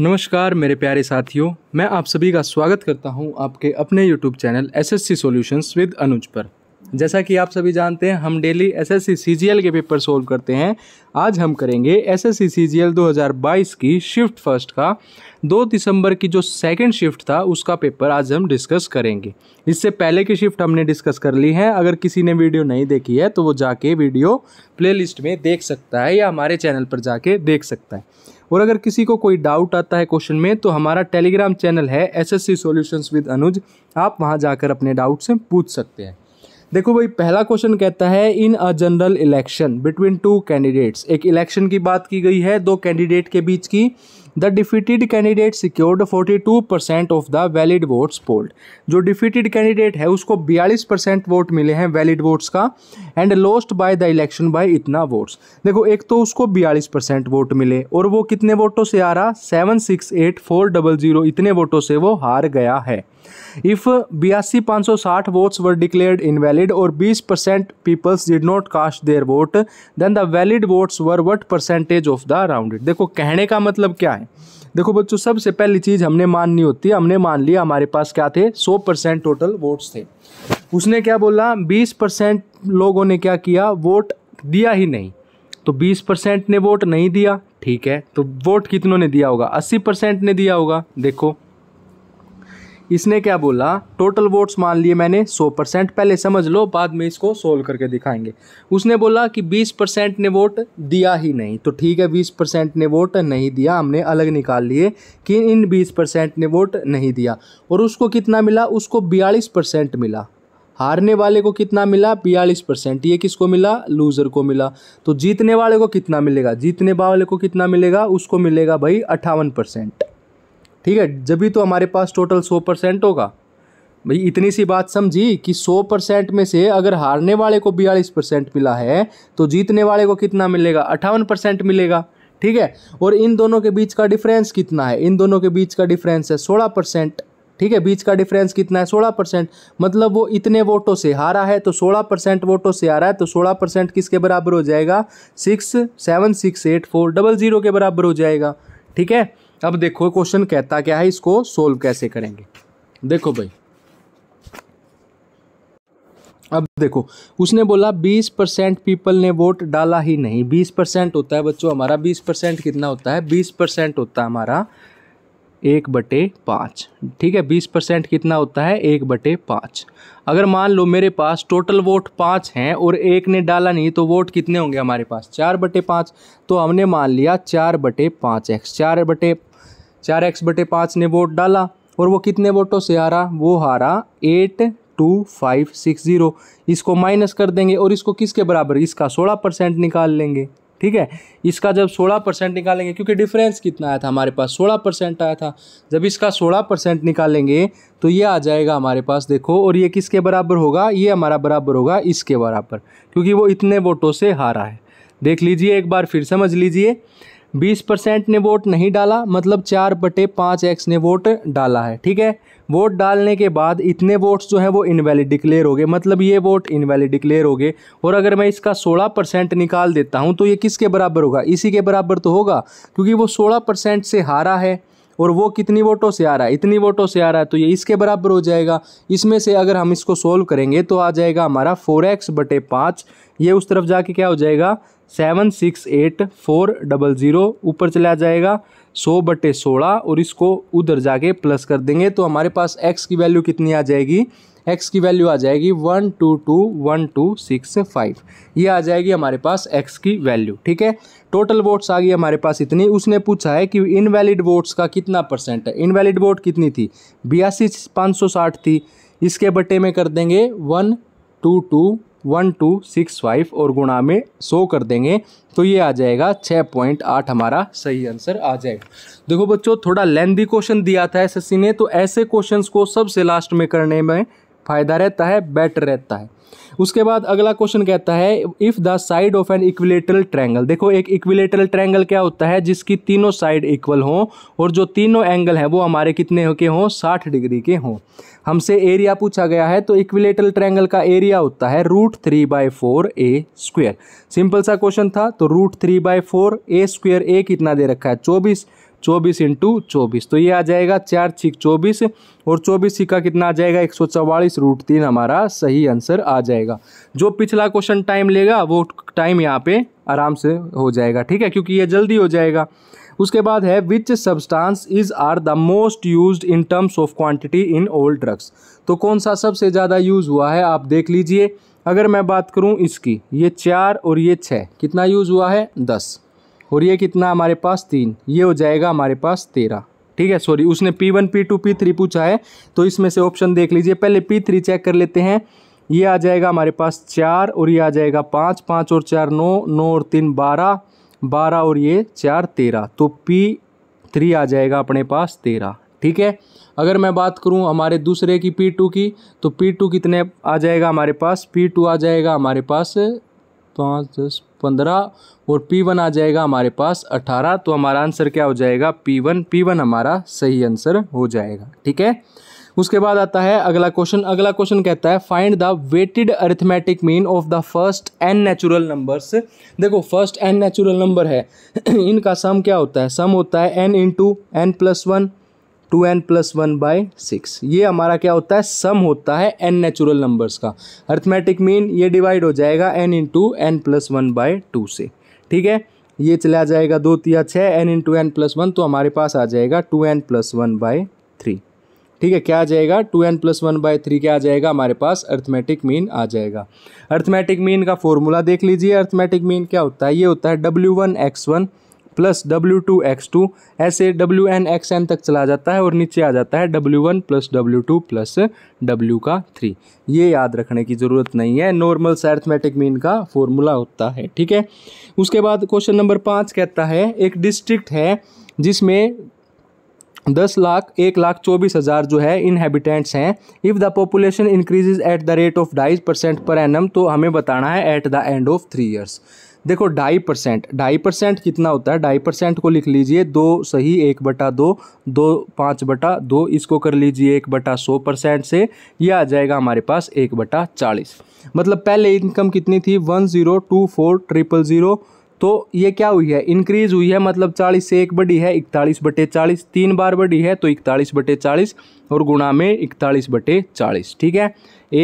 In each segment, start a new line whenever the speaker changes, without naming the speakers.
नमस्कार मेरे प्यारे साथियों मैं आप सभी का स्वागत करता हूं आपके अपने YouTube channel S S C solutions with Anuj पर जैसा कि आप सभी जानते हैं हम daily S S C C G L के पेपर सोल्व करते हैं आज हम करेंगे S S C C G L दो हज़ार बाईस की शिफ्ट फर्स्ट का दो दिसंबर की जो सेकेंड शिफ्ट था उसका पेपर आज हम डिस्कस करेंगे इससे पहले की शिफ्ट हमने डिस्कस कर ली है अगर किसी ने वीडियो नहीं देखी है तो वो जाके वीडियो प्लेलिस्ट में देख सकता है या हमारे चैनल पर जाके देख सकता है और अगर किसी को कोई डाउट आता है क्वेश्चन में तो हमारा टेलीग्राम चैनल है S S C solutions with Anuj आप वहाँ जाकर अपने डाउट से पूछ सकते हैं देखो भाई पहला क्वेश्चन कहता है in a general election between two candidates एक इलेक्शन की बात की गई है दो कैंडिडेट के बीच की the defeated candidate secured 42 percent of the valid votes polled जो डिफीटेड कैंडिडेट है उसको 42 परसेंट वोट मिले हैं वैलिड वोट्स का and lost by the election by इतना वोट्स देखो एक तो उसको 42 परसेंट वोट मिले और वो कितने वोटों से आ रहा seven six eight four double zero इतने वोटों से वो हार गया है इफ़ बयासी पाँच सौ साठ वोट्स वर डिक्लेयर्ड इनवैलिड और बीस percent peoples did not cast their vote then the valid votes were what percentage of the rounded देखो कहने का मतलब क्या है है देखो बच्चों सबसे पहली चीज़ हमने माननी होती है हमने मान लिया हमारे पास क्या थे सौ परसेंट टोटल वोट्स थे उसने क्या बोला बीस परसेंट लोगों ने क्या किया वोट दिया ही नहीं तो बीस परसेंट ने वोट नहीं दिया ठीक है तो वोट कितनों ने दिया होगा अस्सी परसेंट ने दिया होगा देखो इसने क्या बोला टोटल वोट्स मान लिए मैंने 100 परसेंट पहले समझ लो बाद में इसको सोल्व करके दिखाएंगे उसने बोला कि 20 परसेंट ने वोट दिया ही नहीं तो ठीक है 20 परसेंट ने वोट नहीं दिया हमने अलग निकाल लिए कि इन 20 परसेंट ने वोट नहीं दिया और उसको कितना मिला उसको बयालीस परसेंट मिला हारने वाले को कितना मिला बयालीस परसेंट ये किसको मिला लूज़र को मिला तो जीतने वाले को कितना मिलेगा जीतने वाले को कितना मिलेगा उसको मिलेगा भाई अट्ठावन परसेंट ठीक है जब भी तो हमारे पास टोटल सौ परसेंट होगा भाई इतनी सी बात समझी कि सौ परसेंट में से अगर हारने वाले को बयालीस परसेंट मिला है तो जीतने वाले को कितना मिलेगा अट्ठावन परसेंट मिलेगा ठीक है और इन दोनों के बीच का डिफरेंस कितना है इन दोनों के बीच का डिफरेंस है सोलह परसेंट ठीक है बीच का डिफरेंस कितना है सोलह परसेंट मतलब वो इतने वोटों से हारा है तो सोलह परसेंट वोटों से हारा है तो सोलह परसेंट किसके बराबर हो जाएगा six seven six eight four double zero के बराबर हो जाएगा ठीक है अब देखो क्वेश्चन कहता क्या है इसको सोल्व कैसे करेंगे देखो भाई अब देखो उसने बोला 20 परसेंट पीपल ने वोट डाला ही नहीं 20 परसेंट होता है बच्चों हमारा 20 परसेंट कितना होता है 20 परसेंट होता है हमारा एक बटे पाँच ठीक है बीस परसेंट कितना होता है एक बटे पाँच अगर मान लो मेरे पास टोटल वोट पाँच हैं और एक ने डाला नहीं तो वोट कितने होंगे हमारे पास चार बटे पाँच तो हमने मान लिया चार बटे पाँच एक्स चार बटे चार एक्स बटे पाँच ने वोट डाला और वो कितने वोटों से हारा वो हारा eight two five six zero इसको माइनस कर देंगे और इसको किसके बराबर इसका सोलह परसेंट निकाल लेंगे ठीक है इसका जब सोलह परसेंट निकालेंगे क्योंकि डिफरेंस कितना आया था हमारे पास सोलह परसेंट आया था जब इसका सोलह परसेंट निकालेंगे तो ये आ जाएगा हमारे पास देखो और ये किसके बराबर होगा ये हमारा बराबर होगा इसके बराबर क्योंकि वो इतने वोटों से हारा है देख लीजिए एक बार फिर समझ लीजिए बीस परसेंट ने वोट नहीं डाला मतलब चार बटे पाँच एक्स ने वोट डाला है ठीक है वोट डालने के बाद इतने वोट्स जो हैं वो इनवैलिड डिक्लेयर हो गए मतलब ये वोट इनवैलिड डिक्लेयर हो गए और अगर मैं इसका सोलह परसेंट निकाल देता हूँ तो ये किसके बराबर होगा इसी के बराबर तो होगा क्योंकि वो सोलह परसेंट से हारा है और वो कितनी वोटों से आ रहा है इतनी वोटों से आ रहा है तो ये इसके बराबर हो जाएगा इसमें से अगर हम इसको सोल्व करेंगे तो आ जाएगा हमारा फोर एक्स बटे पाँच ये उस तरफ जाके क्या हो जाएगा seven six eight four double zero ऊपर चला जाएगा सौ बटे सोलह और इसको उधर जाके प्लस कर देंगे तो हमारे पास एक्स की वैल्यू कितनी आ जाएगी एक्स की वैल्यू आ जाएगी one two two one two six five ये आ जाएगी हमारे पास एक्स की वैल्यू ठीक है टोटल वोट्स आ गई हमारे पास इतनी उसने पूछा है कि इनवैलिड वोट्स का कितना परसेंट है इनवैलिड वोट कितनी थी बयासी पाँच सौ साठ थी इसके बटे में कर देंगे one two two one two six five और गुणा में सो कर देंगे तो ये आ जाएगा छः पॉइंट आठ हमारा सही आंसर आ जाएगा देखो बच्चों थोड़ा लेंदी क्वेश्चन दिया था एसएससी ने तो ऐसे क्वेश्चंस को सबसे लास्ट में करने में फ़ायदा रहता है बेटर रहता है उसके बाद अगला क्वेश्चन कहता है if the side of an equilateral triangle देखो एक इक्विलेटरल ट्रैंगल क्या होता है जिसकी तीनों साइड इक्वल हों और जो तीनों एंगल हैं वो हमारे कितने के हों साठ डिग्री के हों हमसे एरिया पूछा गया है तो इक्विलेटरल ट्रैंगल का एरिया होता है root three by four a square simple सा क्वेश्चन था तो root three by four a square a कितना दे रखा है चौबीस चौबीस इंटू चौबीस तो ये आ जाएगा चार छिक चौबीस और चौबीस छिका कितना आ जाएगा एक सौ चवालीस रूट तीन हमारा सही आंसर आ जाएगा जो पिछला क्वेश्चन टाइम लेगा वो टाइम यहाँ पे आराम से हो जाएगा ठीक है क्योंकि ये जल्दी हो जाएगा उसके बाद है which substance is are the most use in terms of quantity in old drugs तो कौन सा सबसे ज़्यादा यूज़ हुआ है आप देख लीजिए अगर मैं बात करूँ इसकी ये चार और ये छः कितना यूज़ हुआ है दस और ये कितना हमारे पास तीन ये हो जाएगा हमारे पास तेरह ठीक है सॉरी उसने P one P two P three पूछा है तो इसमें से ऑप्शन देख लीजिए पहले पी थ्री चेक कर लेते हैं ये आ जाएगा हमारे पास चार और ये आ जाएगा पाँच पाँच और चार नौ नौ और तीन बारह बारह और ये चार तेरह तो पी थ्री आ जाएगा अपने पास तेरह ठीक है अगर मैं बात करूं हमारे दूसरे की पी टू की तो पी टू कितने आ जाएगा हमारे पास पी टू आ जाएगा हमारे पास पाँच दस पंद्रह और पी वन आ जाएगा हमारे पास अठारह तो हमारा आंसर क्या हो जाएगा पी वन पी वन हमारा सही आंसर हो जाएगा ठीक है उसके बाद आता है अगला क्वेश्चन अगला क्वेश्चन कहता है find the weighted arithmetic mean of the first n natural numbers देखो फर्स्ट एन नेचुरल नंबर है इनका सम क्या होता है सम होता है n into n plus one two n plus one by six ये हमारा क्या होता है सम होता है एन नेचुरल नंबर्स का अर्थमेटिक मीन ये डिवाइड हो जाएगा n into n plus one by two से ठीक है ये चला जाएगा दो तिया छः n into n plus one तो हमारे पास आ जाएगा two n plus one by three ठीक है क्या आ जाएगा two n plus one by three क्या आ जाएगा हमारे पास अर्थमेटिक मीन आ जाएगा अर्थमेटिक मीन का फॉर्मूला देख लीजिए अर्थमेटिक मीन क्या होता है ये होता है W one X one plus W two X two ऐसे डब्ल्यू एन एक्स एन तक चला जाता है और नीचे आ जाता है W one plus W two plus W का थ्री ये याद रखने की ज़रूरत नहीं है नॉर्मल सैर्थमेटिक मीन का फॉर्मूला होता है ठीक है उसके बाद क्वेश्चन नंबर पाँच कहता है एक डिस्ट्रिक्ट है जिसमें दस लाख एक लाख चौबीस हज़ार जो है इनहेबिटेंट्स हैं if the population increases at the rate of ढाई परसेंट पर एनम तो हमें बताना है at the end of three years देखो ढाई परसेंट ढाई परसेंट कितना होता है ढाई परसेंट को लिख लीजिए दो सही एक बटा दो दो पाँच बटा दो इसको कर लीजिए एक बटा सौ परसेंट से ये आ जाएगा हमारे पास एक बटा चालीस मतलब पहले इनकम कितनी थी one zero two four triple zero तो ये क्या हुई है इंक्रीज़ हुई है मतलब चालीस से एक बड़ी है इकतालीस बटे चालीस तीन बार बड़ी है तो इकतालीस बटे चालीस और गुणा में इकतालीस बटे चालीस ठीक है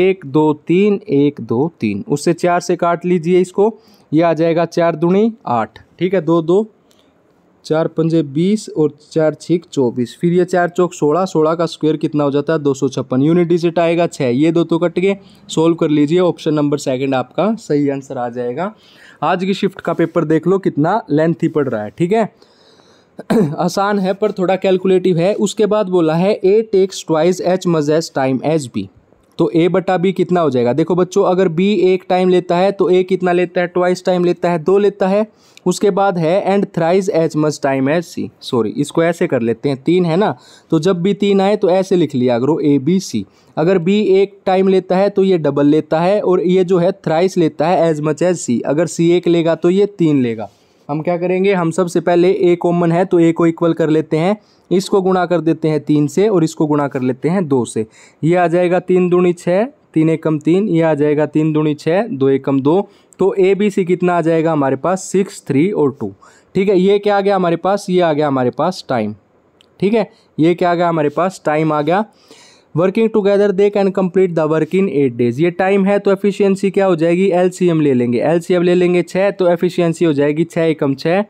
एक दो तीन एक दो तीन उससे चार से काट लीजिए इसको ये आ जाएगा चार दुणी आठ ठीक है दो दो चार पंजे बीस और चार छीक चौबीस फिर ये चार चौक सोलह सोलह का स्क्वायर कितना हो जाता है दो सौ छप्पन यूनिट डिजिट आएगा छः ये दो तो कट गए सोल्व कर लीजिए ऑप्शन नंबर सेकंड आपका सही आंसर आ जाएगा आज की शिफ्ट का पेपर देख लो कितना लेंथी पड़ रहा है ठीक है आसान है पर थोड़ा कैलकुलेटिव है उसके बाद बोला है A takes twice as much as time as B तो ए बटा बी कितना हो जाएगा देखो बच्चों अगर बी एक टाइम लेता है तो ए कितना लेता है ट्वाइस टाइम लेता है दो लेता है उसके बाद है and thrice as much time as C sorry इसको ऐसे कर लेते हैं तीन है ना तो जब भी तीन आए तो ऐसे लिख लिया अगर ए बी सी अगर बी एक टाइम लेता है तो ये डबल लेता है और ये जो है थ्राइस लेता है एज मच एज सी अगर सी एक लेगा तो ये तीन लेगा हम क्या करेंगे हम सबसे पहले ए कॉमन है तो ए को इक्वल कर लेते हैं इसको गुणा कर देते हैं तीन से और इसको गुणा कर लेते हैं दो से ये आ जाएगा तीन दूणी छः तीन एकम तीन ये आ जाएगा तीन दूणी छः दो एकम दो तो ए बी सी कितना आ जाएगा हमारे पास सिक्स थ्री और टू ठीक है ये क्या आ गया हमारे पास ये आ गया हमारे पास टाइम ठीक है ये क्या आ गया हमारे पास टाइम आ गया working together they can complete the work in eight days ये टाइम है तो एफिशिएंसी क्या हो जाएगी एल ले लेंगे एल ले लेंगे छः तो एफिशिएंसी हो जाएगी छः एकम छः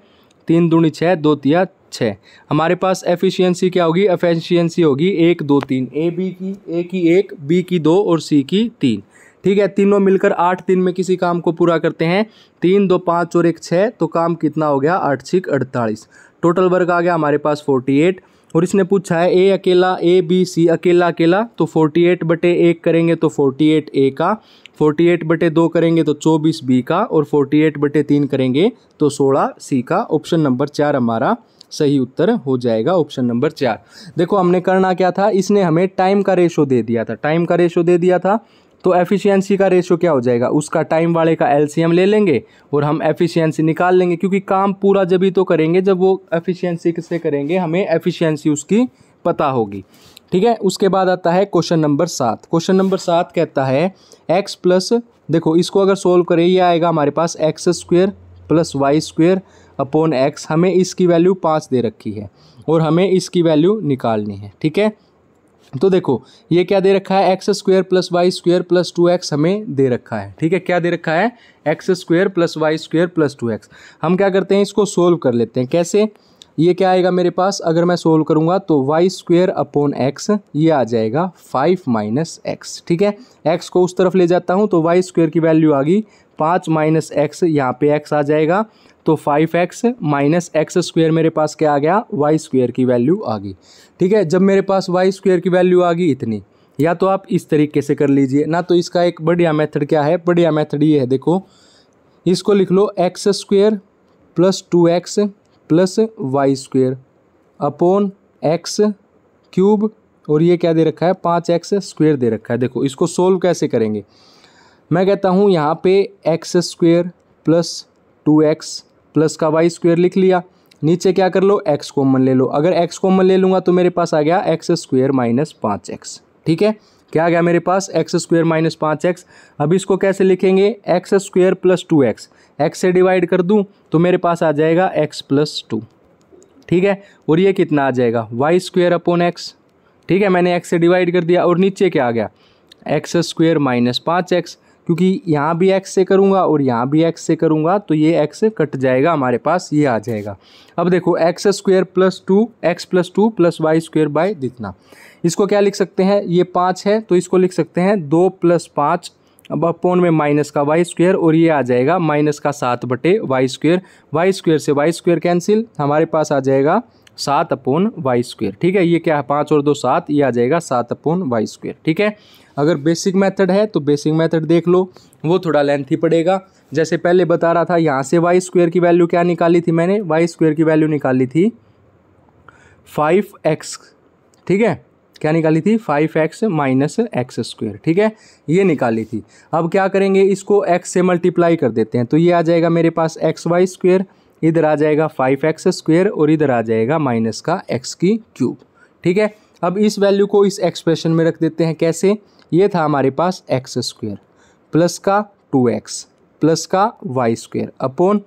तीन दूनी छः दो तिया छः हमारे पास एफिशिएंसी क्या होगी एफिशिएंसी होगी एक दो तीन ए बी की ए की एक बी की दो और सी की तीन ठीक है तीनों मिलकर आठ दिन में किसी काम को पूरा करते हैं तीन दो पाँच और एक छः तो काम कितना हो गया आठ छिक अड़तालीस टोटल वर्क आ गया हमारे पास फोर्टी एट और इसने पूछा है ए अकेला ए बी सी अकेला अकेला तो 48 बटे एक करेंगे तो 48 ए का 48 बटे दो करेंगे तो 24 बी का और 48 बटे तीन करेंगे तो 16 सी का ऑप्शन नंबर चार हमारा सही उत्तर हो जाएगा ऑप्शन नंबर चार देखो हमने करना क्या था इसने हमें टाइम का रेशो दे दिया था टाइम का रेशो दे दिया था तो एफिशिएंसी का रेशियो क्या हो जाएगा उसका टाइम वाले का एलसीएम ले लेंगे और हम एफिशिएंसी निकाल लेंगे क्योंकि काम पूरा जब ही तो करेंगे जब वो एफिशिएंसी किससे करेंगे हमें एफिशिएंसी उसकी पता होगी ठीक है उसके बाद आता है क्वेश्चन नंबर सात क्वेश्चन नंबर सात कहता है एक्स प्लस देखो इसको अगर सोल्व करें ये आएगा हमारे पास X square plus Y square upon X हमें इसकी वैल्यू पाँच दे रखी है और हमें इसकी वैल्यू निकालनी है ठीक है तो देखो ये क्या दे रखा है X square plus Y square plus two X हमें दे रखा है ठीक है क्या दे रखा है X square plus Y square plus two X हम क्या करते हैं इसको सोल्व कर लेते हैं कैसे ये क्या आएगा मेरे पास अगर मैं सोल्व करूंगा तो वाई स्क्वेयर अपॉन एक्स ये आ जाएगा फाइव माइनस एक्स ठीक है एक्स को उस तरफ ले जाता हूँ तो वाई स्क्वेयर की वैल्यू आ गई पाँच माइनस एक्स यहाँ पे एक्स आ जाएगा तो five X minus X square मेरे पास क्या आ गया वाई स्क्वेयर की वैल्यू आ गई ठीक है जब मेरे पास वाई स्क्वेयर की वैल्यू आ गई इतनी या तो आप इस तरीके से कर लीजिए ना तो इसका एक बढ़िया मेथड क्या है बढ़िया मेथड ये है देखो इसको लिख लो X square plus two X plus Y square upon X cube और ये क्या दे रखा है पाँच एक्स स्क्वेयर दे रखा है देखो इसको सोल्व कैसे करेंगे मैं कहता हूँ यहाँ पे X square plus two X plus का वाई स्क्वेयर लिख लिया नीचे क्या कर लो एक्स कॉमन ले लो अगर एक्स कॉमन ले लूँगा तो मेरे पास आ गया एक्स स्क्वेयर माइनस पाँच एक्स ठीक है क्या आ गया मेरे पास एक्स स्क्वेयर माइनस पाँच एक्स अब इसको कैसे लिखेंगे X square plus two X X से डिवाइड कर दूँ तो मेरे पास आ जाएगा एक्स प्लस टू ठीक है और ये कितना आ जाएगा वाई स्क्वेयर अपॉन एक्स ठीक है मैंने एक्स से डिवाइड कर दिया और नीचे क्या आ गया एक्स स्क्वेयर माइनस पाँच एक्स क्योंकि यहाँ भी एक्स से करूँगा और यहाँ भी एक्स से करूँगा तो ये एक्स कट जाएगा हमारे पास ये आ जाएगा अब देखो X square plus two X plus two plus Y square by जितना इसको क्या लिख सकते हैं ये पाँच है तो इसको लिख सकते हैं दो प्लस पाँच अब अपोन में माइनस का वाई स्क्वेयर और ये आ जाएगा माइनस का सात बटे वाई स्क्वेयर वाई स्क्वेयर से वाई स्क्वेयर कैंसिल हमारे पास आ जाएगा सात अपोन वाई स्क्वेयर ठीक है ये क्या है पाँच और दो सात ये आ जाएगा सात अपोन वाई स्क्वेयर ठीक है अगर बेसिक मेथड है तो बेसिक मेथड देख लो वो थोड़ा लेंथी पड़ेगा जैसे पहले बता रहा था यहाँ से वाई स्क्वेयर की वैल्यू क्या निकाली थी मैंने वाई स्क्वेयर की वैल्यू निकाली थी फाइव एक्स ठीक है क्या निकाली थी five X minus X square ठीक है ये निकाली थी अब क्या करेंगे इसको एक्स से मल्टीप्लाई कर देते हैं तो ये आ जाएगा मेरे पास एक्स वाई स्क्वेयर इधर आ जाएगा फाइव एक्स स्क्वेयर और इधर आ जाएगा माइनस का एक्स की क्यूब ठीक है अब इस वैल्यू को इस एक्सप्रेशन में रख देते हैं कैसे ये था हमारे पास एक्स स्क्वेयर प्लस का टू एक्स प्लस का Y square upon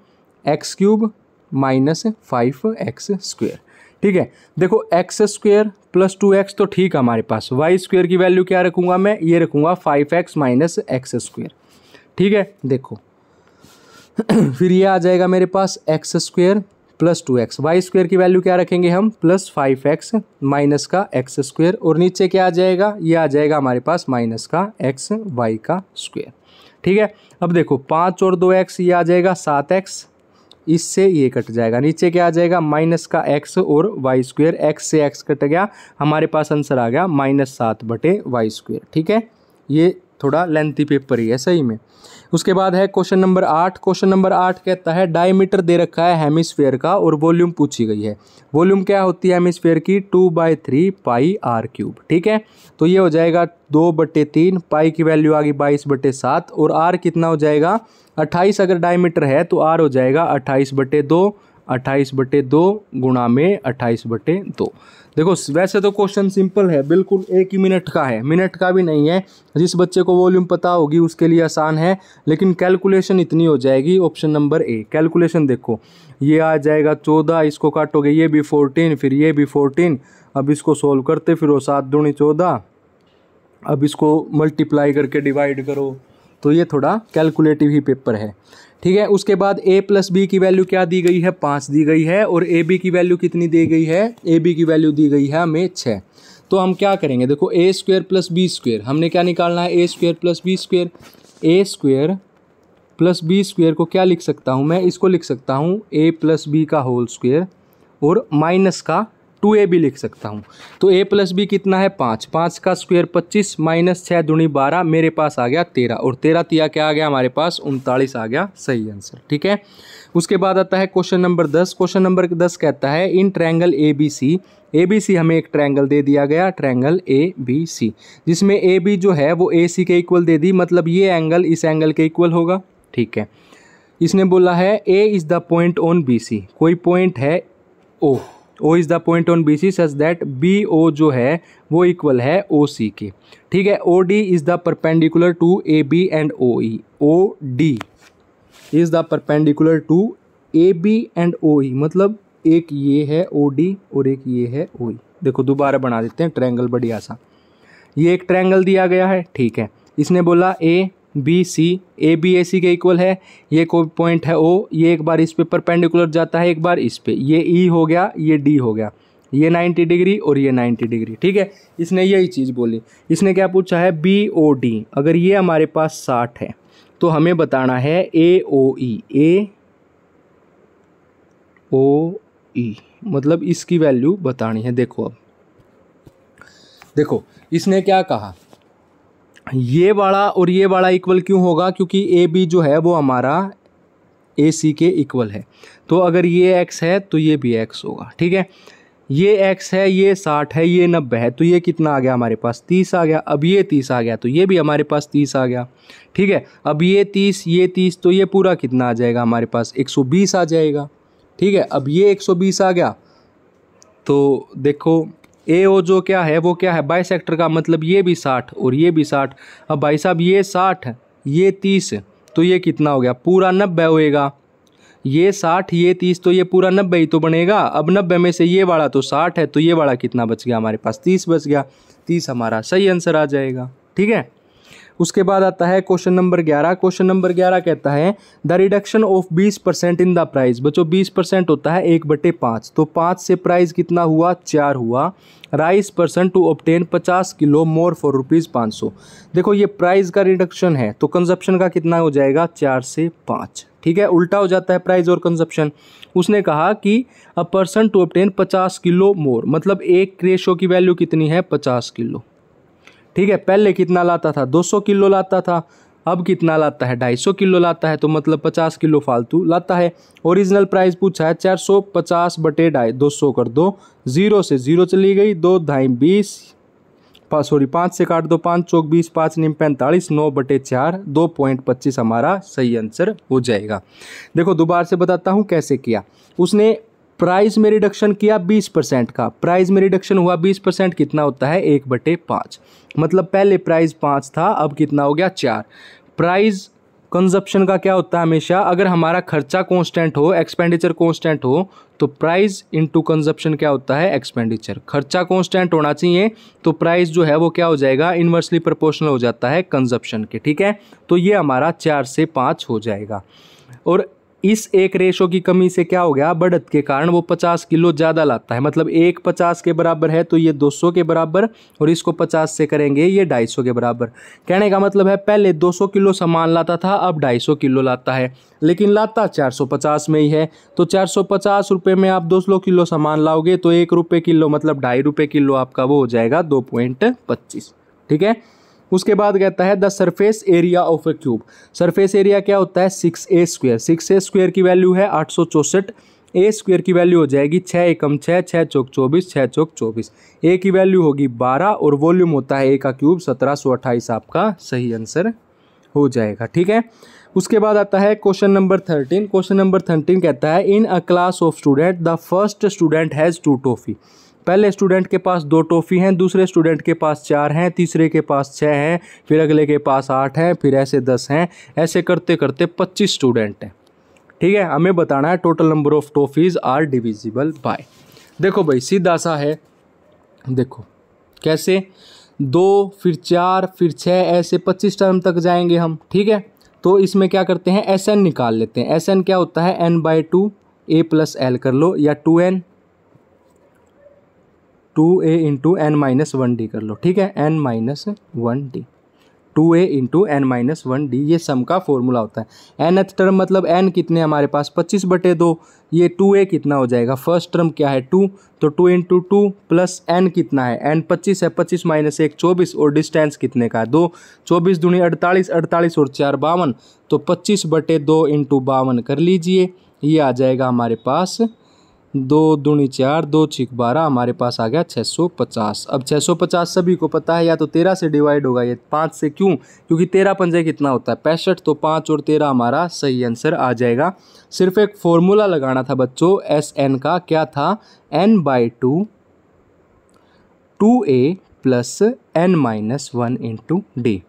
X cube minus five X square ठीक है देखो X square plus two X तो ठीक है हमारे पास वाई स्क्वेयर की वैल्यू क्या रखूँगा मैं ये रखूँगा five X minus X square ठीक है देखो फिर ये आ जाएगा मेरे पास X square plus two X Y square की वैल्यू क्या रखेंगे हम प्लस फाइव एक्स माइनस का एक्स स्क्वेयर और नीचे क्या आ जाएगा ये आ जाएगा हमारे पास माइनस का एक्स वाई का स्क्वेयर ठीक है अब देखो पाँच और दो एक्स ये आ जाएगा सात एक्स इससे ये कट जाएगा नीचे क्या आ जाएगा माइनस का एक्स और वाई स्क्वेयर एक्स से एक्स कट गया हमारे पास आंसर आ गया माइनस सात बटे वाई स्क्वेयर ठीक है ये थोड़ा लेंथी पेपर ही है सही में उसके बाद है क्वेश्चन नंबर आठ क्वेश्चन नंबर आठ कहता है डायमीटर दे रखा है हेमिसफेयर का और वॉल्यूम पूछी गई है वॉल्यूम क्या होती है हेमिसफेयर की two by three pi R cube ठीक है तो ये हो जाएगा दो बटे तीन पाई की वैल्यू आ गई बाईस बटे सात और आर कितना हो जाएगा अट्ठाईस अगर डायमीटर है तो आर हो जाएगा अट्ठाईस बटे दो अट्ठाईस बटे दो गुणा में अट्ठाईस बटे दो देखो वैसे तो क्वेश्चन सिंपल है बिल्कुल एक ही मिनट का है मिनट का भी नहीं है जिस बच्चे को वॉल्यूम पता होगी उसके लिए आसान है लेकिन कैलकुलेशन इतनी हो जाएगी ऑप्शन नंबर ए कैलकुलेशन देखो ये आ जाएगा चौदह इसको काटोगे ये भी फोर्टीन फिर ये भी फोर्टीन अब इसको सोल्व करते फिर वो सात दूनी चौदह अब इसको मल्टीप्लाई करके डिवाइड करो तो ये थोड़ा कैलकुलेटिव ही पेपर है ठीक है उसके बाद ए प्लस बी की वैल्यू क्या दी गई है पाँच दी गई है और ए बी की वैल्यू कितनी दी गई है ए बी की वैल्यू दी गई है हमें छः तो हम क्या करेंगे देखो A square plus B square हमने क्या निकालना है ए स्क्वेयर प्लस बी स्क्वेयर ए स्क्वेयर प्लस बी स्क्वेयर को क्या लिख सकता हूँ मैं इसको लिख सकता हूँ ए प्लस बी का होल स्क्वेयर और माइनस का टू ए भी लिख सकता हूँ तो ए प्लस बी कितना है पाँच पाँच का स्क्वायर पच्चीस माइनस छः दुणी बारह मेरे पास आ गया तेरह और तेरह तिया क्या आ गया हमारे पास उनतालीस आ गया सही आंसर ठीक है उसके बाद आता है क्वेश्चन नंबर दस क्वेश्चन नंबर दस कहता है in triangle A B C A B C हमें एक ट्रैंगल दे दिया गया ट्रैंगल ए बी सी जिसमें ए बी जो है वो ए सी के इक्वल दे दी मतलब ये एंगल इस एंगल के इक्वल होगा ठीक है इसने बोला है A is the point on B C कोई पॉइंट है O O is the point on B C such that B O जो है वो इक्वल है ओ सी के ठीक है O D is the perpendicular to A B and O E O D is the perpendicular to A B and O E मतलब एक ये है ओ डी और एक ये है ओ ई e। देखो दोबारा बना देते हैं ट्रैंगल बढ़िया सा ये एक ट्रैंगल दिया गया है ठीक है इसने बोला A B C A B ए सी के इक्वल है ये कोई पॉइंट है ओ ये एक बार इस पे परपेंडिकुलर जाता है एक बार इस पे ये ई e हो गया ये डी हो गया ये 90 डिग्री और ये 90 डिग्री ठीक है इसने यही चीज़ बोली इसने क्या पूछा है बी ओ डी अगर ये हमारे पास 60 है तो हमें बताना है ए ओ ई ए ओ ई मतलब इसकी वैल्यू बतानी है देखो अब देखो इसने क्या कहा ये वाला और ये वाला इक्वल क्यों होगा क्योंकि ए बी जो है वो हमारा ए सी के इक्वल है तो अगर ये एक्स है तो ये भी एक्स होगा ठीक है ये एक्स है ये साठ है ये नब्बे है तो ये कितना आ गया हमारे पास तीस आ गया अब ये तीस आ गया तो ये भी हमारे पास तीस आ गया ठीक है अब ये तीस ये तीस तो ये पूरा कितना आ जाएगा हमारे पास एक सौ बीस आ जाएगा ठीक है अब ये एक सौ बीस आ गया तो देखो ए ओ जो क्या है वो क्या है बाई का मतलब ये भी साठ और ये भी साठ अब भाई साहब ये साठ ये तीस तो ये कितना हो गया पूरा नब्बे होएगा ये साठ ये तीस तो ये पूरा नब्बे ही तो बनेगा अब नब्बे में से ये वाला तो साठ है तो ये वाला कितना बच गया हमारे पास तीस बच गया तीस हमारा सही आंसर आ जाएगा ठीक है उसके बाद आता है क्वेश्चन नंबर ग्यारह क्वेश्चन नंबर ग्यारह कहता है द रिडक्शन ऑफ बीस परसेंट इन द प्राइस बच्चों बीस परसेंट होता है एक बटे पाँच तो पाँच से प्राइस कितना हुआ चार हुआ राइस परसेंट टू ऑप्टेन पचास किलो मोर फॉर रुपीज़ पाँच सौ देखो ये प्राइस का रिडक्शन है तो कंजप्शन का कितना हो जाएगा चार से पाँच ठीक है उल्टा हो जाता है प्राइस और कंजप्शन उसने कहा कि अ पर्सन टू ऑप्टेन पचास किलो मोर मतलब एक रेशो की वैल्यू कितनी है पचास किलो ठीक है पहले कितना लाता था 200 किलो लाता था अब कितना लाता है 250 किलो लाता है तो मतलब 50 किलो फालतू लाता है ओरिजिनल प्राइस पूछा है 450 बटे ढाई दो कर दो जीरो से जीरो चली गई दो ढाई बीस सॉरी पाँच से काट दो पाँच चौक बीस पाँच निम पैंतालीस नौ बटे चार दो पॉइंट पच्चीस हमारा सही आंसर हो जाएगा देखो दोबारा से बताता हूँ कैसे किया उसने प्राइस में रिडक्शन किया 20 परसेंट का प्राइस में रिडक्शन हुआ 20 परसेंट कितना होता है एक बटे पाँच मतलब पहले प्राइस पाँच था अब कितना हो गया चार प्राइस कंजप्शन का क्या होता है हमेशा अगर हमारा खर्चा कांस्टेंट हो एक्सपेंडिचर कांस्टेंट हो तो प्राइस इनटू कंजप्शन क्या होता है एक्सपेंडिचर खर्चा कांस्टेंट होना चाहिए तो प्राइस जो है वो क्या हो जाएगा इन्वर्सली प्रोपोर्शनल हो जाता है कंजप्शन के ठीक है तो ये हमारा चार से पाँच हो जाएगा और इस एक रेशो की कमी से क्या हो गया बढ़त के कारण वो 50 किलो ज़्यादा लाता है मतलब एक 50 के बराबर है तो ये 200 के बराबर और इसको 50 से करेंगे ये 250 के बराबर कहने का मतलब है पहले 200 किलो सामान लाता था अब 250 किलो लाता है लेकिन लाता 450 में ही है तो 450 रुपए में आप दो सौ किलो सामान लाओगे तो एक रुपये किलो मतलब ढाई रुपये किलो आपका वो हो जाएगा दो ठीक है उसके बाद कहता है the surface area of a cube surface area क्या होता है six A square six A square की वैल्यू है आठ सौ चौंसठ ए स्क्वेयर की वैल्यू हो जाएगी छः एकम छः छः चौक चौबीस छः चौक चौबीस ए की वैल्यू होगी बारह और वॉल्यूम होता है ए का क्यूब सत्रह सौ अट्ठाईस आपका सही आंसर हो जाएगा ठीक है उसके बाद आता है question number thirteen question number thirteen कहता है in a class of student the first student has two toffee पहले स्टूडेंट के पास दो टॉफ़ी हैं दूसरे स्टूडेंट के पास चार हैं तीसरे के पास छः हैं फिर अगले के पास आठ हैं फिर ऐसे दस हैं ऐसे करते करते पच्चीस स्टूडेंट हैं ठीक है हमें बताना है total number of toffees are divisible by देखो भाई सीधा सा है देखो कैसे दो फिर चार फिर छः ऐसे पच्चीस टर्म तक जाएंगे हम ठीक है तो इसमें क्या करते हैं एस एन निकाल लेते हैं एस एन क्या होता है n by two A plus L कर लो या two n two A into n minus one D कर लो ठीक है n minus one D two A into n minus one D ये सम का फॉर्मूला होता है एन एथ टर्म मतलब एन कितने हमारे पास पच्चीस बटे दो ये टू ए कितना हो जाएगा फर्स्ट टर्म क्या है टू तो two into two plus n कितना है एन पच्चीस है पच्चीस माइनस एक चौबीस और डिस्टेंस कितने का है दो चौबीस दूनी अड़तालीस अड़तालीस और चार बावन तो पच्चीस बटे दो इंटू बावन कर लीजिए ये आ जाएगा हमारे पास दो दूनी चार दो छिक बारह हमारे पास आ गया छः सौ पचास अब छः सौ पचास सभी को पता है या तो तेरह से डिवाइड होगा ये पाँच से क्यों क्योंकि तेरह पंजे कितना होता है पैंसठ तो पाँच और तेरह हमारा सही आंसर आ जाएगा सिर्फ एक फॉर्मूला लगाना था बच्चों एस एन का क्या था n by two two A plus n minus one into d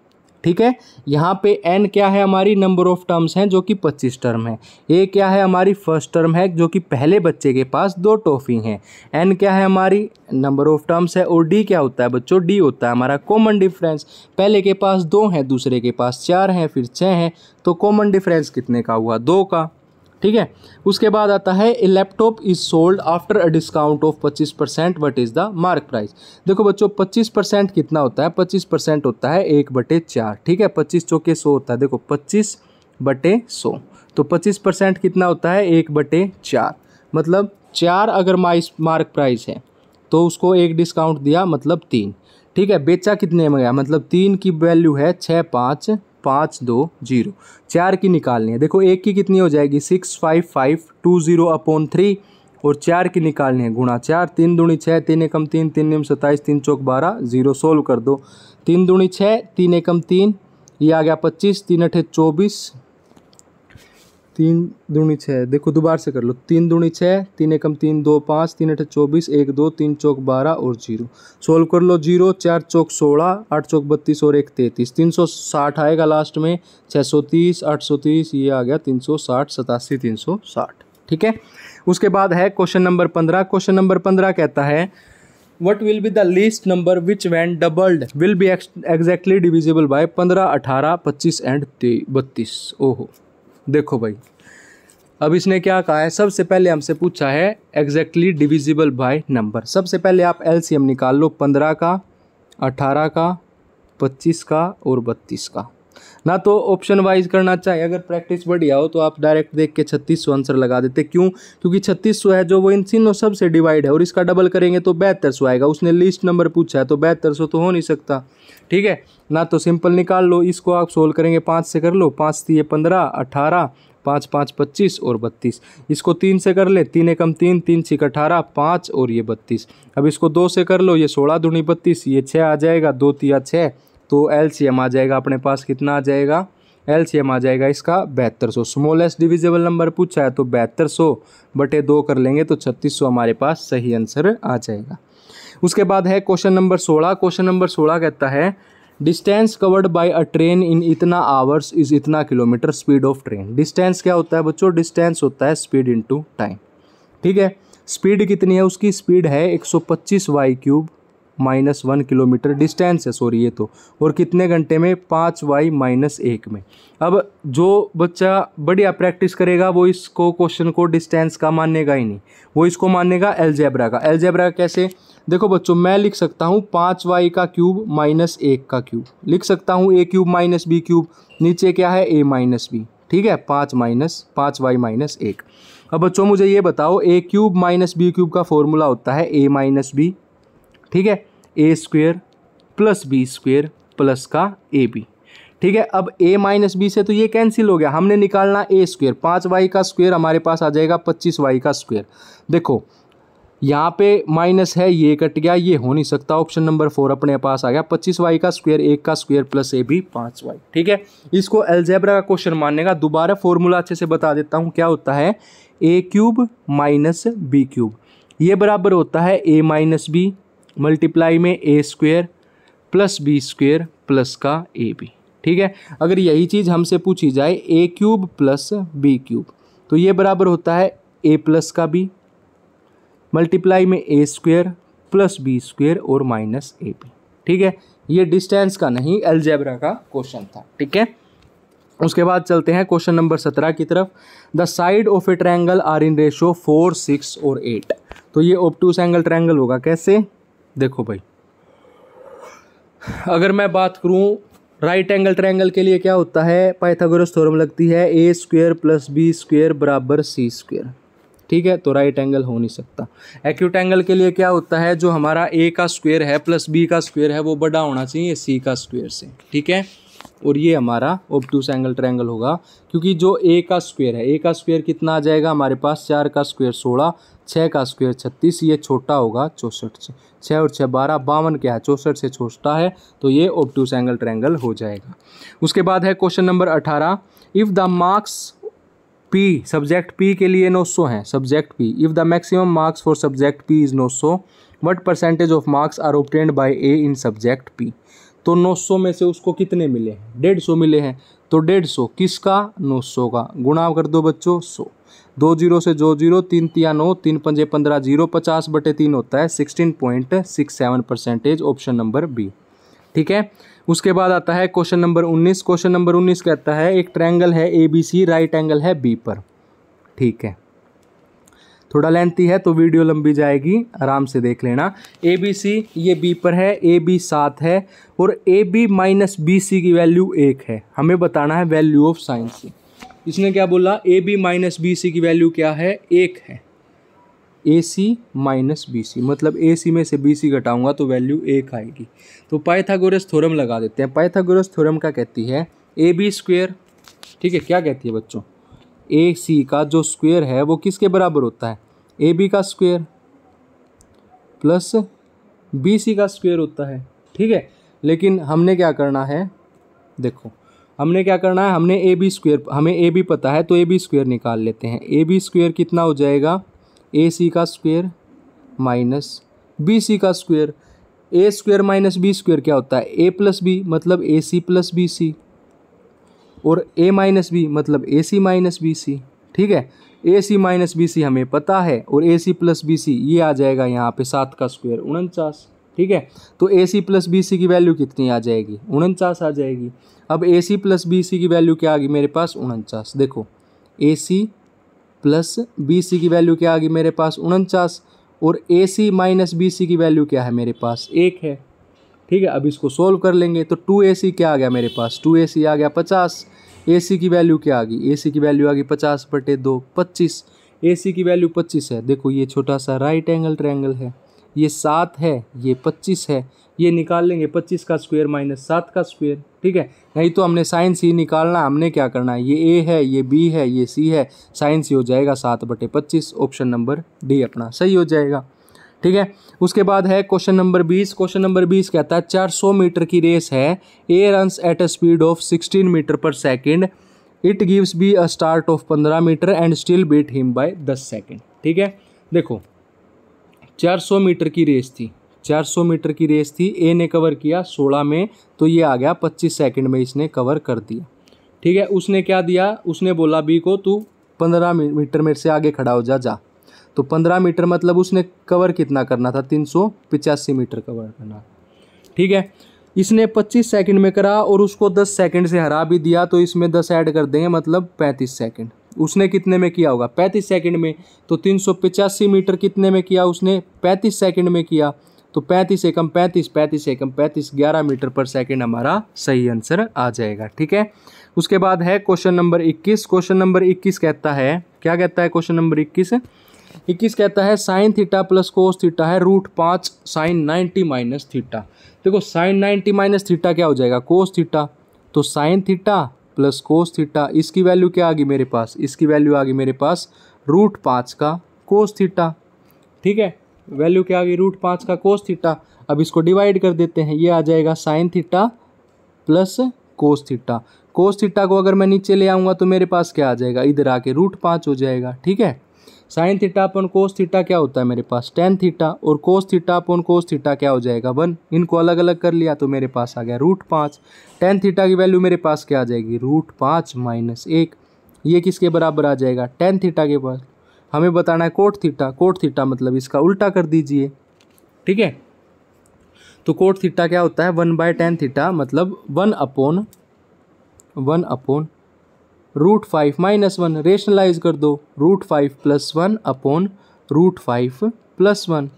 ठीक है यहाँ पे एन क्या है हमारी नंबर ऑफ टर्म्स हैं जो कि पच्चीस टर्म है ए क्या है हमारी फर्स्ट टर्म है जो कि पहले बच्चे के पास दो टॉफ़ी हैं एन क्या है हमारी नंबर ऑफ टर्म्स है और डी क्या होता है बच्चों डी होता है हमारा कॉमन डिफरेंस पहले के पास दो हैं दूसरे के पास चार हैं फिर छः हैं तो कॉमन डिफरेंस कितने का हुआ दो का ठीक है उसके बाद आता है a laptop is sold after a discount of 25 percent what is the mark price देखो बच्चों 25 परसेंट कितना होता है 25 परसेंट होता है एक बटे चार ठीक है 25 चौके सौ होता है देखो 25 बटे सौ तो 25 परसेंट कितना होता है एक बटे चार मतलब चार अगर माइस मार्क प्राइस है तो उसको एक डिस्काउंट दिया मतलब तीन ठीक है बेचा कितने में गया मतलब तीन की वैल्यू है छः पाँच पाँच दो जीरो चार की निकालनी है देखो एक की कितनी हो जाएगी six five five two zero upon three और चार की निकालनी है गुणा चार तीन दूनी छः तीन एकम तीन तीन एम सत्ताईस तीन चौक बारह जीरो सोल्व कर दो तीन दूनी छः तीन एकम तीन ये आ गया पच्चीस तीन अठे चौबीस तीन दूनी छः देखो दोबारा से कर लो तीन दूनी छः तीन एकम तीन दो पाँच तीन अठ चौबीस एक दो तीन चौक बारह और जीरो सोल्व कर लो जीरो चार चौक सोलह आठ चौक बत्तीस और एक तैंतीस तीन सौ साठ आएगा लास्ट में छः सौ तीस आठ सौ तीस ये आ गया तीन सौ साठ सतासी तीन सौ साठ ठीक है उसके बाद है क्वेश्चन नंबर पंद्रह क्वेश्चन नंबर पंद्रह कहता है what will be the least number which when doubled will be exactly divisible by पंद्रह अठारह पच्चीस एंड बत्तीस ओहो देखो भाई अब इसने क्या कहा है सबसे पहले हमसे पूछा है एग्जैक्टली डिविजिबल बाय नंबर सबसे पहले आप एलसीएम निकाल लो पंद्रह का अठारह का पच्चीस का और बत्तीस का ना तो ऑप्शन वाइज करना चाहिए अगर प्रैक्टिस बढ़िया हो तो आप डायरेक्ट देख के छत्तीस सौ आंसर लगा देते क्यों क्योंकि छत्तीस सौ है जो वो इन तीनों सब से डिवाइड है और इसका डबल करेंगे तो बहत्तर सौ आएगा उसने लिस्ट नंबर पूछा है तो बेहतर सौ तो हो नहीं सकता ठीक है ना तो सिंपल निकाल लो इसको आप सोल्व करेंगे पाँच से कर लो पाँच ये पंद्रह अठारह पाँच पाँच पच्चीस और बत्तीस इसको तीन से कर ले तीन एकम तीन तीन छिक अठारह पाँच और ये बत्तीस अब इसको दो से कर लो ये सोलह दूनी बत्तीस ये छः आ जाएगा दो तिया छः तो एम आ जाएगा अपने पास कितना आ जाएगा एम आ जाएगा इसका बहत्तर सौ स्मॉलेस्ट डिविजेबल नंबर पूछा है तो बहत्तर सौ बटे दो कर लेंगे तो छत्तीस सौ हमारे पास सही आंसर आ जाएगा उसके बाद है क्वेश्चन नंबर सोलह क्वेश्चन नंबर सोलह कहता है distance covered by a train in इतना आवर्स इज इतना kilometre speed of train distance क्या होता है बच्चों डिस्टेंस होता है स्पीड इनटू टाइम ठीक है स्पीड कितनी है उसकी स्पीड है 125 y cube minus one kilometre distance है सॉरी ये तो और कितने घंटे में पाँच वाई माइनस एक में अब जो बच्चा बढ़िया प्रैक्टिस करेगा वो इसको क्वेश्चन को डिस्टेंस का मानेगा ही नहीं वो इसको मानेगा एलजेब्रा का एलजेब्रा कैसे देखो बच्चों मैं लिख सकता हूँ पाँच वाई का क्यूब माइनस एक का क्यूब लिख सकता हूँ a cube minus b cube नीचे क्या है ए माइनस बी ठीक है पाँच माइनस पाँच वाई माइनस एक अब बच्चों मुझे ये बताओ a cube minus b cube का फॉर्मूला होता है ए माइनस बी ठीक है ए square plus B square plus का ए बी ठीक है अब a माइनस बी से तो ये कैंसिल हो गया हमने निकालना ए स्क्वेयर पाँच वाई का स्क्वेयर हमारे पास आ जाएगा पच्चीस वाई का स्क्वेयर देखो यहाँ पे माइनस है ये कट गया ये हो नहीं सकता ऑप्शन नंबर फोर अपने पास आ गया पच्चीस वाई का स्क्वेयर एक का स्क्वेयर प्लस ए बी पाँच वाई ठीक है इसको एल्जेब्रा का क्वेश्चन मानने का दोबारा फॉर्मूला अच्छे से बता देता हूँ क्या होता है a cube minus b cube ये बराबर होता है ए माइनस बी मल्टीप्लाई में a square plus B square plus का ए बी ठीक है अगर यही चीज़ हमसे पूछी जाए a cube plus b cube तो ये बराबर होता है ए प्लस का बी मल्टीप्लाई में a square plus B square और माइनस ए बी ठीक है ये डिस्टेंस का नहीं एल्जेब्रा का क्वेश्चन था ठीक है उसके बाद चलते हैं क्वेश्चन नंबर सत्रह की तरफ the side of a triangle are in ratio four six और एट तो ये ओपटूस एंगल ट्रैंगल होगा कैसे देखो भाई अगर मैं बात करूँ राइट एंगल ट्रायंगल के लिए क्या होता है पाइथागोरस थ्योरम लगती है ए स्क्वेयर प्लस बी स्क्वेयर बराबर सी स्क्वेयर ठीक है तो राइट एंगल हो नहीं सकता एक्यूट एंगल के लिए क्या होता है जो हमारा ए का स्क्वेयर है प्लस बी का स्क्वेयर है वो बड़ा होना चाहिए सी का स्क्वेयर से ठीक है और ये हमारा ऑप्टूस एंगल ट्रायंगल होगा क्योंकि जो ए का स्क्वेयर है ए का स्क्वेयर कितना आ जाएगा हमारे पास चार का स्क्वेयर सोलह छः का स्क्वायर छत्तीस ये छोटा होगा चौंसठ से छः और छः बारह बावन क्या है चौंसठ से छोटा है तो ये ऑप्टूस एंगल ट्रैंगल हो जाएगा उसके बाद है क्वेश्चन नंबर अठारह if the marks P subject P के लिए नौ सौ हैं subject P if the maximum marks for subject P is नौ सौ what percentage of marks are obtained by A in subject P तो नौ सौ में से उसको कितने मिले हैं डेढ़ सौ मिले हैं तो डेढ़ सौ किसका नौ सौ का गुणा कर दो बच्चों सौ दो जीरो से जो जीरो तीन तिया नौ तीन पंजे पंद्रह जीरो पचास बटे तीन होता है sixteen point six seven percentage option number B ठीक है उसके बाद आता है क्वेश्चन नंबर उन्नीस क्वेश्चन नंबर उन्नीस कहता है एक ट्रैंगल है A B C right angle है बी पर ठीक है थोड़ा लेंथी है तो वीडियो लंबी जाएगी आराम से देख लेना ए बी सी ये बी पर है ए बी सात है और A B minus B C की वैल्यू एक है हमें बताना है वैल्यू ऑफ साइन सी इसने क्या बोला A B minus B C की वैल्यू क्या है एक है ए सी माइनस बी सी मतलब ए सी में से बी सी घटाऊंगा तो वैल्यू एक आएगी तो पाइथागोरस थ्योरम लगा देते हैं पाइथागोरस थ्योरम क्या कहती है ए बी स्क्वेयर ठीक है क्या कहती है बच्चों ए सी का जो स्क्वेयर है वो किसके बराबर होता है ए बी का स्क्वेयर प्लस बी सी का स्क्वेयर होता है ठीक है लेकिन हमने क्या करना है देखो हमने क्या करना है हमने ए बी स्क्वेयर हमें ए बी पता है तो ए बी स्क्वेयर निकाल लेते हैं ए बी स्क्वेयर कितना हो जाएगा ए सी का स्क्वेयर माइनस बी सी का स्क्वेयर ए स्क्वेयर माइनस बी स्क्वेयर क्या होता है ए प्लस बी मतलब ए सी प्लस बी सी और ए माइनस बी मतलब ए सी माइनस बी सी ठीक है ए सी माइनस बी सी हमें पता है और ए सी प्लस बी सी ये आ जाएगा यहाँ पे सात का स्क्वेयर उनचास ठीक है तो ए सी प्लस बी सी की वैल्यू कितनी आ जाएगी उनचास आ जाएगी अब ए सी प्लस बी सी की वैल्यू क्या आ गई मेरे पास उनचास देखो ए सी प्लस बी सी की वैल्यू क्या आ गई मेरे पास उनचास और ए सी माइनस बी सी की वैल्यू क्या है मेरे पास एक है ठीक है अब इसको सोल्व कर लेंगे तो टू ए सी क्या आ गया मेरे पास टू ए सी आ गया पचास ए सी की वैल्यू क्या आ गई ए सी की वैल्यू आ गई पचास बटे दो पच्चीस ए सी की वैल्यू पच्चीस है देखो ये छोटा सा राइट एंगल ट्रैंगल है ये सात है ये पच्चीस है ये निकाल लेंगे पच्चीस का स्क्वायर माइनस सात का स्क्वायर ठीक है नहीं तो हमने साइंस ही निकालना हमने क्या करना है ये ए है ये बी है ये सी है साइंस ही हो जाएगा सात बटे पच्चीस ऑप्शन नंबर डी अपना सही हो जाएगा ठीक है उसके बाद है क्वेश्चन नंबर बीस क्वेश्चन नंबर बीस कहता है चार सौ मीटर की रेस है A run at a speed of sixteen metre per second it gives B a start of पंद्रह metre and still beat him by दस सेकेंड ठीक है देखो 400 मीटर की रेस थी 400 मीटर की रेस थी ए ने कवर किया 16 में तो ये आ गया 25 सेकंड में इसने कवर कर दिया ठीक है उसने क्या दिया उसने बोला बी को तू 15 मीटर मेरे से आगे खड़ा हो जा जा तो 15 मीटर मतलब उसने कवर कितना करना था तीन मीटर कवर करना ठीक है इसने 25 सेकंड में करा और उसको 10 सेकंड से हरा भी दिया तो इसमें 10 ऐड कर देंगे मतलब 35 सेकंड उसने कितने में किया होगा पैंतीस सेकंड में तो तीन सौ पिचासी मीटर कितने में किया उसने पैंतीस सेकंड में किया तो पैंतीस एकम पैंतीस पैंतीस एकम पैंतीस ग्यारह मीटर पर सेकंड हमारा सही आंसर आ जाएगा ठीक है उसके बाद है क्वेश्चन नंबर इक्कीस क्वेश्चन नंबर इक्कीस कहता है क्या कहता है क्वेश्चन नंबर इक्कीस इक्कीस कहता है sine theta plus cos theta है रूट पाँच साइन नाइन्टी माइनस थीटा देखो साइन नाइन्टी माइनस थीटा क्या हो जाएगा कोस थीटा तो sine theta plus cos theta इसकी वैल्यू क्या आ गई मेरे पास इसकी वैल्यू आ गई मेरे पास रूट पाँच का कोस थीटा ठीक है वैल्यू क्या आ गई रूट पाँच का कोस थीटा अब इसको डिवाइड कर देते हैं ये आ जाएगा sine theta plus cos theta cos theta को अगर मैं नीचे ले आऊँगा तो मेरे पास क्या आ जाएगा इधर आके रूट पाँच हो जाएगा ठीक है sine theta upon cos theta क्या होता है मेरे पास टेन थीटा और cos theta upon cos theta क्या हो जाएगा वन इनको अलग अलग कर लिया तो मेरे पास आ गया रूट पाँच टेन थीटा की वैल्यू मेरे पास क्या आ जाएगी रूट पाँच माइनस एक ये किसके बराबर आ जाएगा टेन थीटा के पास हमें बताना है कोट थीटा कोट थीटा मतलब इसका उल्टा कर दीजिए ठीक है तो कोट थीटा क्या होता है वन बाय टेन थीटा मतलब one upon one upon root five minus one rationalise कर दो root five plus one upon root five plus one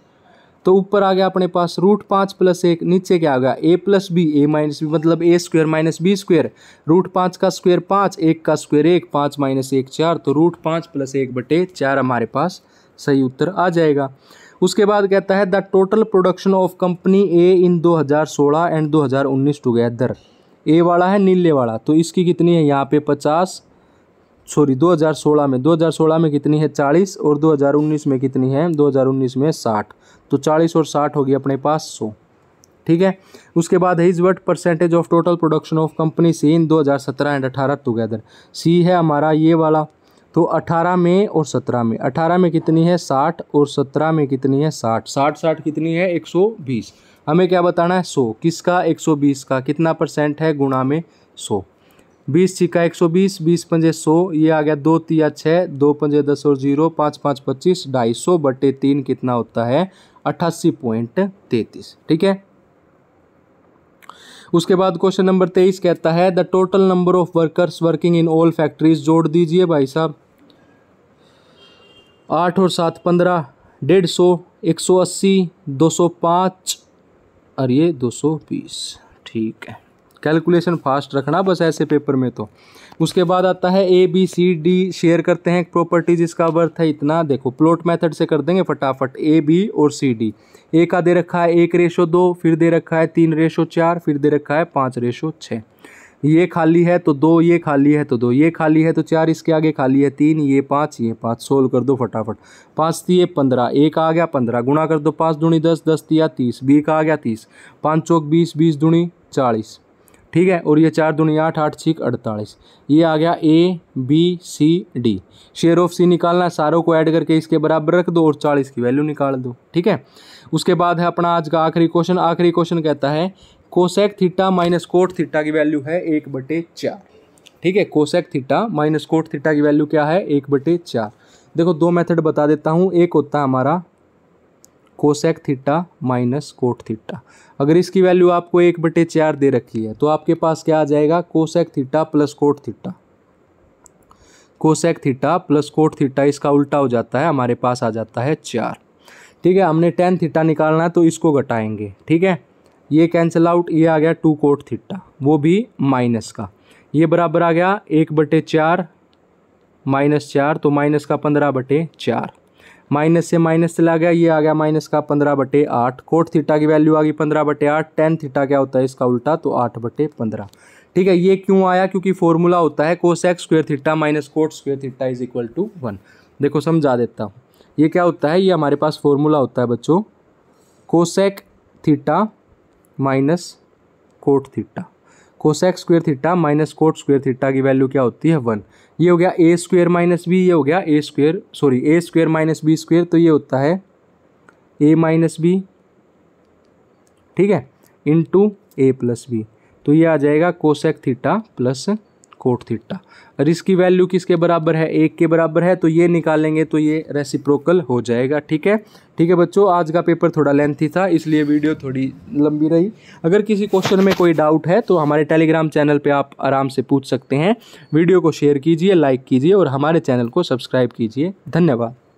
तो ऊपर आ गया अपने पास रूट पाँच प्लस एक नीचे क्या आ गया a plus b a minus b मतलब a square minus b square root पाँच का स्क्वेयर पाँच एक का स्क्वेयर एक पाँच माइनस एक चार तो रूट पाँच प्लस एक बटे चार हमारे पास सही उत्तर आ जाएगा उसके बाद कहता है the total production of company A in 2016 and 2019 together A वाला है नीले वाला तो इसकी कितनी है यहाँ पे पचास सॉरी 2016 में 2016 में कितनी है 40 और 2019 में कितनी है 2019 में 60 तो 40 और 60 होगी अपने पास 100 ठीक है उसके बाद है is what percentage of total production of company C in 2017 and 18 together C है हमारा ये वाला तो 18 में और 17 में 18 में कितनी है 60 और 17 में कितनी है 60 60 60 कितनी है 120 हमें क्या बताना है सौ किसका एक सौ बीस का कितना परसेंट है गुणा में सौ बीस छिका एक सौ बीस बीस पंजे सौ ये आ गया दो तिया छः दो पंजे दस और जीरो पाँच पाँच पच्चीस ढाई सौ बटे तीन कितना होता है अट्ठासी पॉइंट तैतीस ठीक है उसके बाद क्वेश्चन नंबर तेईस कहता है the total number of workers working in all factories जोड़ दीजिए भाई साहब आठ और सात पंद्रह डेढ़ सौ एक सौ अस्सी दो सौ पाँच और ये 220 ठीक है कैलकुलेशन फास्ट रखना बस ऐसे पेपर में तो उसके बाद आता है A B C D share करते हैं प्रॉपर्टीज इसका वर्थ है इतना देखो प्लॉट मेथड से कर देंगे फटाफट ए बी और सी डी ए का दे रखा है एक रेशो दो फिर दे रखा है तीन रेशो चार फिर दे रखा है पाँच रेशो छः ये खाली है तो दो ये खाली है तो दो ये खाली है तो चार इसके आगे खाली है तीन ये पाँच ये पाँच सोल्व कर दो फटाफट पाँच ये पंद्रह एक आ गया पंद्रह गुणा कर दो पाँच दूनी दस दस तिया तीस बी का आ गया तीस पाँच चौक बीस बीस दूनी चालीस ठीक है और ये चार दूनी आठ आठ छीक अड़तालीस ये आ गया A B C D share of C निकालना है सारों को ऐड करके इसके बराबर रख दो और चालीस की वैल्यू निकाल दो ठीक है उसके बाद है अपना आज का आखिरी क्वेश्चन आखिरी क्वेश्चन कहता है cosec theta minus cot theta की वैल्यू है एक बटे चार ठीक है cosec theta minus cot theta की वैल्यू क्या है एक बटे चार देखो दो मेथड बता देता हूँ एक होता है हमारा cosec theta minus cot theta अगर इसकी वैल्यू आपको एक बटे चार दे रखी है तो आपके पास क्या आ जाएगा cosec theta plus cot theta cosec theta plus cot theta इसका उल्टा हो जाता है हमारे पास आ जाता है चार ठीक है हमने टेन थीटा निकालना है तो इसको घटाएंगे ठीक है ये कैंसिल आउट ये आ गया टू कोट थिट्टा वो भी माइनस का ये बराबर आ गया एक बटे चार माइनस चार तो माइनस का पंद्रह बटे चार माइनस से माइनस चला गया ये आ गया माइनस का पंद्रह बटे आठ कोट थीटा की वैल्यू आ गई पंद्रह बटे आठ टेन थीटा क्या होता है इसका उल्टा तो आठ बटे पंद्रह ठीक है ये क्यों आया क्योंकि फॉर्मूला होता है cosec square theta minus cot square theta is equal to one देखो समझा देता हूँ ये क्या होता है ये हमारे पास फॉर्मूला होता है बच्चों cosec theta minus cot theta cosec square theta minus cot square theta की वैल्यू क्या होती है वन ये हो गया ए स्क्वेयर माइनस बी ये हो गया a square sorry a square minus b square तो ये होता है ए माइनस बी ठीक है इंटू ए प्लस बी तो ये आ जाएगा cosec theta plus cot theta और इसकी वैल्यू किसके बराबर है एक के बराबर है तो ये निकालेंगे तो ये रेसिप्रोकल हो जाएगा ठीक है ठीक है बच्चों आज का पेपर थोड़ा लेंथी था इसलिए वीडियो थोड़ी लंबी रही अगर किसी क्वेश्चन में कोई डाउट है तो हमारे टेलीग्राम चैनल पर आप आराम से पूछ सकते हैं वीडियो को शेयर कीजिए लाइक कीजिए और हमारे चैनल को सब्सक्राइब कीजिए धन्यवाद